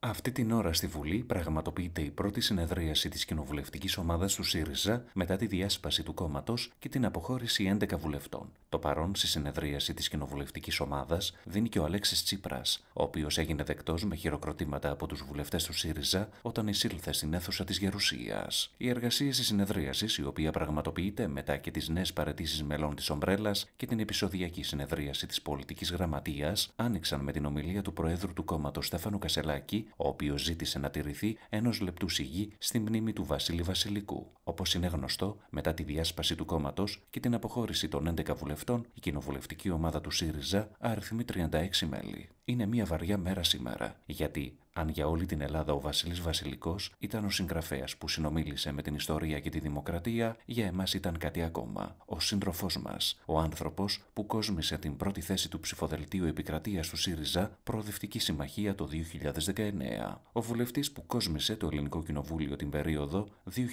Αυτή την ώρα στη Βουλή πραγματοποιείται η πρώτη συνεδρίαση της κοινοβουλευτικής ομάδας του ΣΥΡΙΖΑ μετά τη διάσπαση του κόμματος και την αποχώρηση 11 βουλευτών. Το παρόν στη συνεδρίαση της κοινοβουλευτικής ομάδας δίνει και ο Αλέξης Τσίπρας, ο οποίος έγινε δεκτός με χειροκροτήματα από τους βουλευτές του ΣΥΡΙΖΑ όταν εισήλθε στην αίθουσα της Γερουσίας. Οι εργασία τη συνεδρίασης, η οποία πραγματοποιείται μετά και τις νέες παρετήσεις μελών της Ομπρέλας και την επεισοδιακή συνεδρίαση της πολιτικής γραμματείας, άνοιξαν με την ομιλία του Προέδρου του κόμματος Στέφανου Κασελάκη ο οποίος ζήτησε να τηρηθεί ενός λεπτού σιγή στη μνήμη του Βασίλη Βασιλικού. Όπως είναι γνωστό, μετά τη διάσπαση του κόμματος και την αποχώρηση των 11 βουλευτών, η κοινοβουλευτική ομάδα του ΣΥΡΙΖΑ αριθμεί 36 μέλη. Είναι μια βαριά μέρα σήμερα, γιατί αν για όλη την Ελλάδα ο Βασιλής Βασιλικός ήταν ο συγγραφέας που συνομίλησε με την ιστορία και τη δημοκρατία, για εμάς ήταν κάτι ακόμα. Ο σύντροφός μας, ο άνθρωπος που κόσμησε την πρώτη θέση του ψηφοδελτίου επικρατείας του ΣΥΡΙΖΑ, Προοδευτική Συμμαχία το 2019. Ο βουλευτής που κόσμησε το Ελληνικό Κοινοβούλιο την περίοδο 2019-2023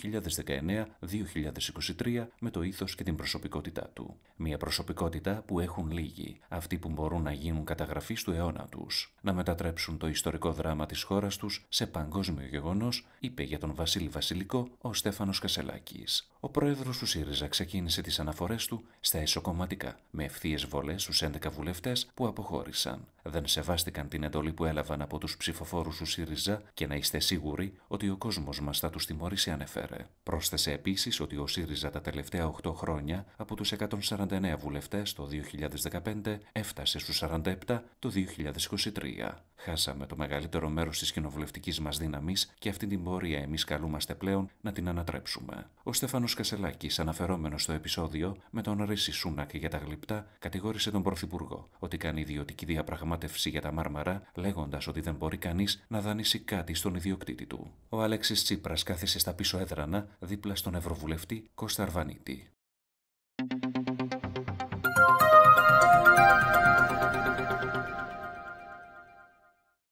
με το ήθος και την προσωπικότητά του. Μια προσωπικότητα που έχουν λίγοι, αυτοί που μπορούν να γίνουν καταγραφή του αιώνα να μετατρέψουν το ιστορικό δράμα της χώρας τους σε παγκόσμιο γεγονός, είπε για τον Βασίλη Βασιλικό ο Στέφανος Κασελάκης. Ο πρόεδρος του ΣΥΡΙΖΑ ξεκίνησε τις αναφορές του στα εσωκομματικά, με ευθείες βολές στους 11 βουλευτές που αποχώρησαν δεν σεβάστηκαν την εντολή που έλαβαν από τους ψηφοφόρους του ΣΥΡΙΖΑ και να είστε σίγουροι ότι ο κόσμος μας θα τους τιμωρήσει ανεφέρε. Πρόσθεσε επίσης ότι ο ΣΥΡΙΖΑ τα τελευταία 8 χρόνια από τους 149 βουλευτές το 2015 έφτασε στους 47 το 2023. Χάσαμε το μεγαλύτερο μέρος της κοινοβουλευτικής μας δύναμης και αυτή την πορεία εμείς καλούμαστε πλέον να την ανατρέψουμε. Ο Στέφανος Κασελάκης, αναφερόμενος στο επεισόδιο με τον Ρίση Σούνακ για τα γλυπτά, κατηγόρησε τον Πρωθυπουργό ότι κάνει ιδιωτική διαπραγμάτευση διαπραγμάτευση για τα μάρμαρα, λέγοντας ότι δεν μπορεί κανείς να δανείσει κάτι στον ιδιοκτήτη του. Ο Αλέξης Τσίπρας κάθισε στα πίσω έδρανα δίπλα στον Ευρωβουλευτή Κώστα Αρβανίτη.